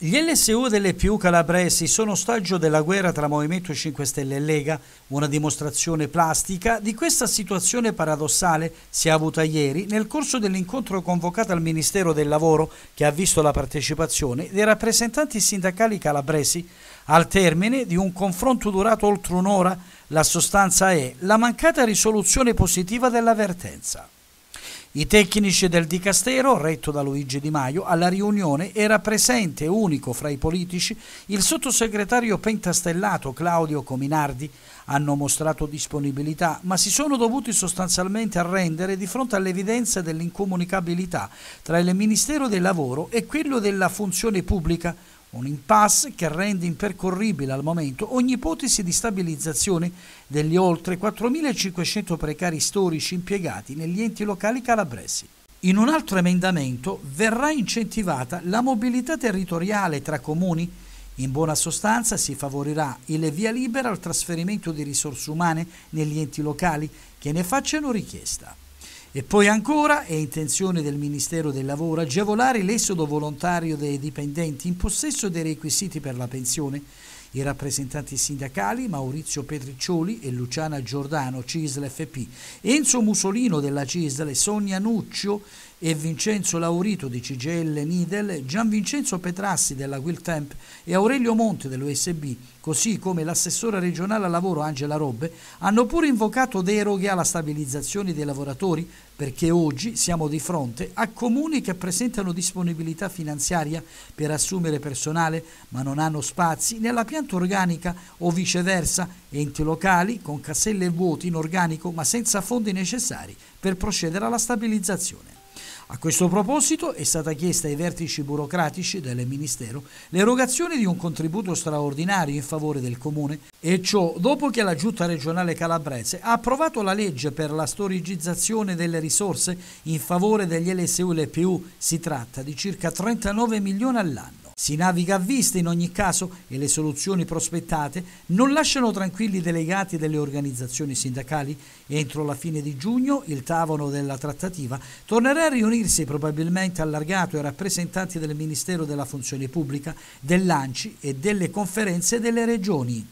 Gli LSU delle più calabresi sono ostaggio della guerra tra Movimento 5 Stelle e Lega, una dimostrazione plastica di questa situazione paradossale si è avuta ieri nel corso dell'incontro convocato al Ministero del Lavoro che ha visto la partecipazione dei rappresentanti sindacali calabresi. Al termine di un confronto durato oltre un'ora, la sostanza è la mancata risoluzione positiva dell'avvertenza. I tecnici del Dicastero, retto da Luigi Di Maio, alla riunione era presente, unico fra i politici, il sottosegretario pentastellato Claudio Cominardi. Hanno mostrato disponibilità, ma si sono dovuti sostanzialmente arrendere di fronte all'evidenza dell'incomunicabilità tra il Ministero del Lavoro e quello della Funzione Pubblica, un impasse che rende impercorribile al momento ogni ipotesi di stabilizzazione degli oltre 4.500 precari storici impiegati negli enti locali calabresi. In un altro emendamento verrà incentivata la mobilità territoriale tra comuni. In buona sostanza si favorirà il via libera al trasferimento di risorse umane negli enti locali che ne facciano richiesta. E poi ancora è intenzione del Ministero del Lavoro agevolare l'esodo volontario dei dipendenti in possesso dei requisiti per la pensione. I rappresentanti sindacali Maurizio Petriccioli e Luciana Giordano, CISL FP, Enzo Musolino della CISL e Sonia Nuccio e Vincenzo Laurito di CGL Nidel, Gian Vincenzo Petrassi della Wiltemp e Aurelio Monte dell'USB, così come l'assessora regionale al lavoro Angela Robbe, hanno pure invocato deroghe alla stabilizzazione dei lavoratori perché oggi siamo di fronte a comuni che presentano disponibilità finanziaria per assumere personale ma non hanno spazi nella pianta organica o viceversa, enti locali con caselle vuote in organico ma senza fondi necessari per procedere alla stabilizzazione. A questo proposito è stata chiesta ai vertici burocratici del Ministero l'erogazione di un contributo straordinario in favore del Comune e ciò dopo che la Giunta regionale calabrese ha approvato la legge per la storicizzazione delle risorse in favore degli LSU e LPU. Si tratta di circa 39 milioni all'anno. Si naviga a vista in ogni caso e le soluzioni prospettate non lasciano tranquilli i delegati delle organizzazioni sindacali. Entro la fine di giugno il tavolo della trattativa tornerà a riunirsi probabilmente allargato ai rappresentanti del Ministero della Funzione Pubblica, dell'ANCI e delle conferenze delle regioni.